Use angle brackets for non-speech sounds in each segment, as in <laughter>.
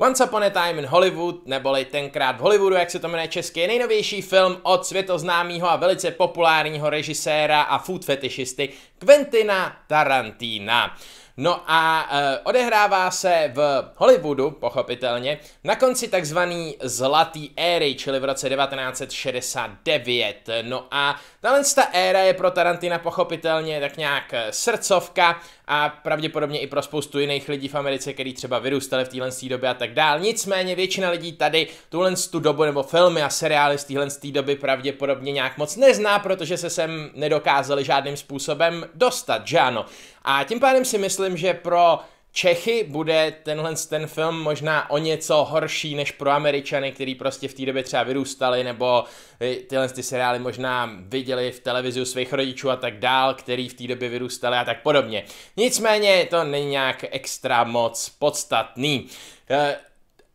Once Upon a Time in Hollywood, neboli tenkrát v Hollywoodu, jak se to jmenuje česky, je nejnovější film od světoznámého a velice populárního režiséra a food fetishisty Quentina Tarantina. No a e, odehrává se v Hollywoodu, pochopitelně, na konci takzvaný zlatý éry, čili v roce 1969. No a tahle ta éra je pro Tarantina pochopitelně tak nějak eh, srdcovka a pravděpodobně i pro spoustu jiných lidí v Americe, který třeba vyrůstali v téhle době a tak dál. Nicméně většina lidí tady tuhle tu dobu nebo filmy a seriály z téhle doby pravděpodobně nějak moc nezná, protože se sem nedokázali žádným způsobem dostat, že ano. A tím pádem si myslím, myslím, že pro Čechy bude tenhle ten film možná o něco horší než pro Američany, který prostě v té době třeba vyrůstali, nebo eh, tyhle ty seriály možná viděli v televizi svých rodičů a tak dál, který v té době vyrůstali a tak podobně. Nicméně to není nějak extra moc podstatný. Eh,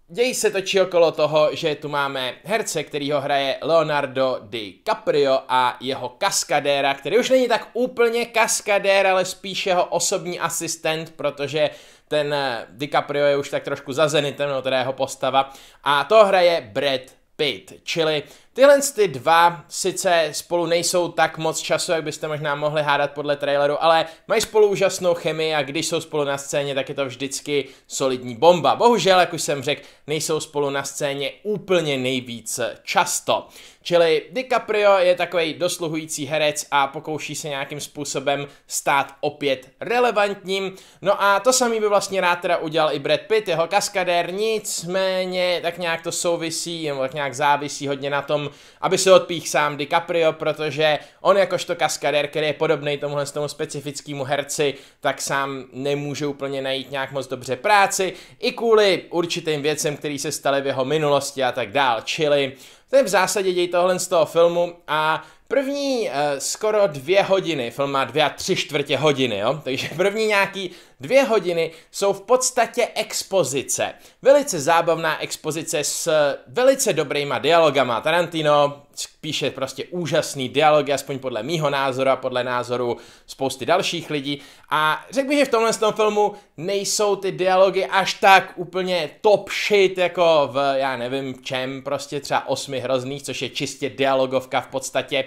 Děj se točí okolo toho, že tu máme herce, který ho hraje Leonardo DiCaprio a jeho kaskadéra, který už není tak úplně kaskadér, ale spíš jeho osobní asistent, protože ten DiCaprio je už tak trošku za zenitem, no teda jeho postava. A to hraje Brad Speed. Čili tyhle ty dva sice spolu nejsou tak moc času, jak byste možná mohli hádat podle traileru, ale mají spolu úžasnou chemii a když jsou spolu na scéně, tak je to vždycky solidní bomba. Bohužel, jak už jsem řekl, nejsou spolu na scéně úplně nejvíc často. Čili DiCaprio je takový dosluhující herec a pokouší se nějakým způsobem stát opět relevantním. No a to samý by vlastně rád teda udělal i Brad Pitt, jeho kaskadér, nicméně tak nějak to souvisí, nebo tak nějak závisí hodně na tom, aby se odpích sám DiCaprio, protože on jakožto kaskadér, který je podobný tomuhle tomu specifickému herci, tak sám nemůže úplně najít nějak moc dobře práci, i kvůli určitým věcem, které se staly v jeho minulosti a tak dál. Čili je v zásadě děj tohle z toho filmu a První uh, skoro dvě hodiny, film má dvě a tři čtvrtě hodiny, jo? <laughs> takže první nějaký dvě hodiny jsou v podstatě expozice. Velice zábavná expozice s velice dobrýma dialogama. Tarantino píše prostě úžasný dialog, aspoň podle mýho názoru a podle názoru spousty dalších lidí. A řekl bych, že v tomhle tom filmu nejsou ty dialogy až tak úplně top shit, jako v, já nevím, čem, prostě třeba osmi hrozných, což je čistě dialogovka v podstatě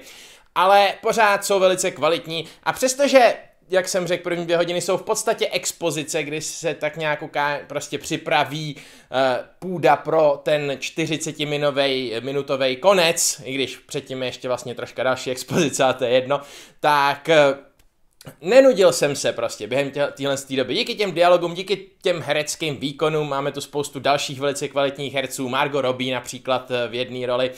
ale pořád jsou velice kvalitní a přestože jak jsem řekl, první dvě hodiny jsou v podstatě expozice, kdy se tak nějak uká, prostě připraví e, půda pro ten 40 eh, minutový konec, i když předtím je ještě vlastně troška další expozice a to je jedno, tak e, nenudil jsem se prostě během téhle tě, doby. Díky těm dialogům, díky těm hereckým výkonům máme tu spoustu dalších velice kvalitních herců, Margot Robbie například v jedné roli,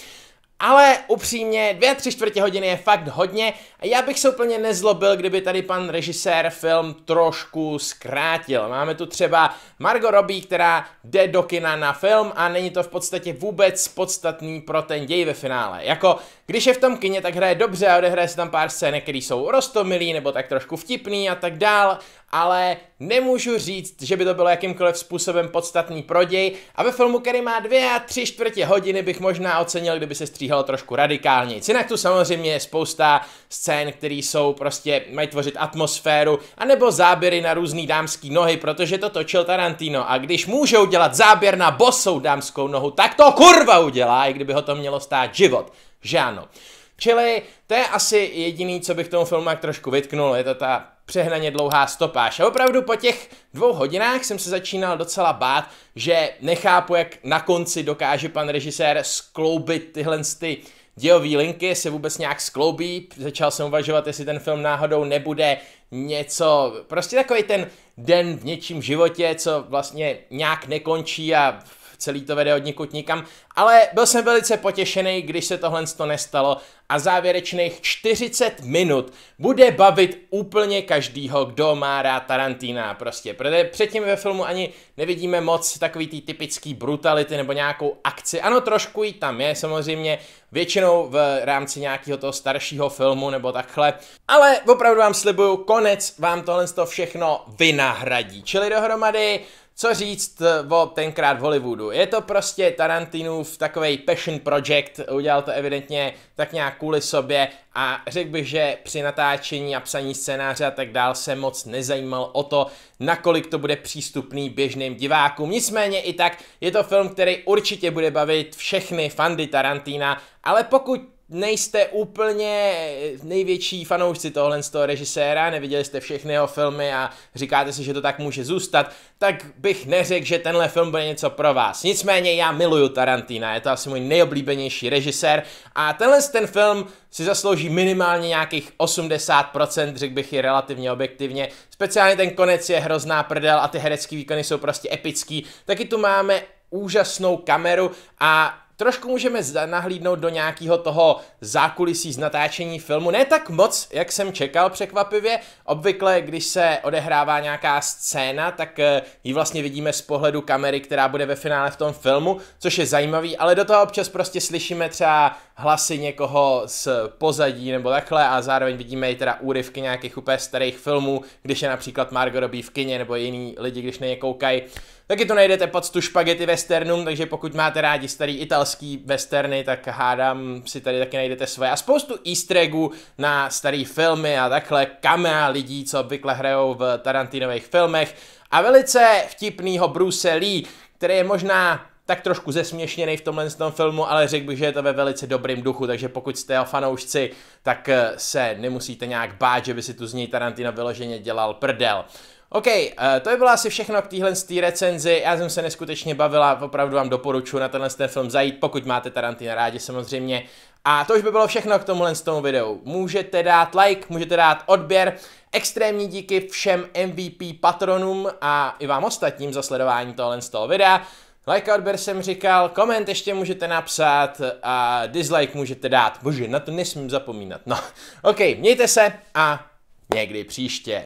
ale upřímně, dvě, tři čtvrtě hodiny je fakt hodně a já bych se úplně nezlobil, kdyby tady pan režisér film trošku zkrátil. Máme tu třeba Margot Robbie, která jde do kina na film a není to v podstatě vůbec podstatný pro ten děj ve finále. Jako, když je v tom kině, tak hraje dobře a odehraje se tam pár scén, které jsou rostomilý nebo tak trošku vtipný a tak dál, ale nemůžu říct, že by to bylo jakýmkoliv způsobem podstatný proděj a ve filmu, který má dvě a tři čtvrtě hodiny, bych možná ocenil, kdyby se stříhalo trošku radikálněji. Jinak tu samozřejmě je spousta scén, které jsou prostě, mají tvořit atmosféru, anebo záběry na různé dámské nohy, protože to točil Tarantino a když můžou dělat záběr na bosou dámskou nohu, tak to kurva udělá, i kdyby ho to mělo stát život. Že ano. Čili to je asi jediný, co bych tomu filmu jak trošku vytknul, je to ta přehnaně dlouhá stopáž. A opravdu po těch dvou hodinách jsem se začínal docela bát, že nechápu, jak na konci dokáže pan režisér skloubit tyhle ty dějový linky, se vůbec nějak skloubí. Začal jsem uvažovat, jestli ten film náhodou nebude něco, prostě takový ten den v něčím životě, co vlastně nějak nekončí a celý to vede od někud nikam, ale byl jsem velice potěšený, když se tohle to nestalo a závěrečných 40 minut bude bavit úplně každýho, kdo má rád Tarantina prostě, protože předtím ve filmu ani nevidíme moc takový ty typický brutality nebo nějakou akci, ano trošku jí tam je samozřejmě, většinou v rámci nějakého toho staršího filmu nebo takhle, ale opravdu vám slibuju, konec vám tohle to všechno vynahradí, čili dohromady co říct eh, o tenkrát v Hollywoodu. Je to prostě Tarantinův takový passion project, udělal to evidentně tak nějak kvůli sobě a řekl bych, že při natáčení a psaní scénáře a tak dál se moc nezajímal o to, nakolik to bude přístupný běžným divákům. Nicméně i tak je to film, který určitě bude bavit všechny fandy Tarantina, ale pokud nejste úplně největší fanoušci tohle z toho režiséra, neviděli jste všechny jeho filmy a říkáte si, že to tak může zůstat, tak bych neřekl, že tenhle film bude něco pro vás. Nicméně já miluju Tarantina, je to asi můj nejoblíbenější režisér a tenhle ten film si zaslouží minimálně nějakých 80%, řekl bych i relativně objektivně. Speciálně ten konec je hrozná prdel a ty herecké výkony jsou prostě epický. Taky tu máme úžasnou kameru a trošku můžeme nahlídnout do nějakého toho zákulisí z natáčení filmu. Ne tak moc, jak jsem čekal překvapivě. Obvykle, když se odehrává nějaká scéna, tak eh, ji vlastně vidíme z pohledu kamery, která bude ve finále v tom filmu, což je zajímavý, ale do toho občas prostě slyšíme třeba hlasy někoho z pozadí nebo takhle a zároveň vidíme i teda úryvky nějakých úplně starých filmů, když je například Margot Robbie v kině nebo jiný lidi, když na ně koukají. Taky to najdete pod tu špagety westernům, takže pokud máte rádi starý italský westerny, tak hádám si tady taky najdete své. A spoustu easter eggů na starý filmy a takhle kamea lidí, co obvykle hrajou v Tarantinových filmech. A velice vtipnýho Bruce Lee, který je možná tak trošku zesměšněný v tomhle tom filmu, ale řekl bych, že je to ve velice dobrým duchu, takže pokud jste jeho fanoušci, tak eh, se nemusíte nějak bát, že by si tu z něj Tarantino vyloženě dělal prdel. OK, eh, to je bylo asi všechno k téhle recenzi. Já jsem se neskutečně bavila, opravdu vám doporučuji na tenhle ten film zajít, pokud máte Tarantina rádi samozřejmě. A to už by bylo všechno k tomuhle z tomu videu. Můžete dát like, můžete dát odběr. Extrémní díky všem MVP patronům a i vám ostatním za sledování tohle z toho videa. Like a odběr jsem říkal, koment ještě můžete napsat a dislike můžete dát. Bože, na to nesmím zapomínat. No, ok, mějte se a někdy příště.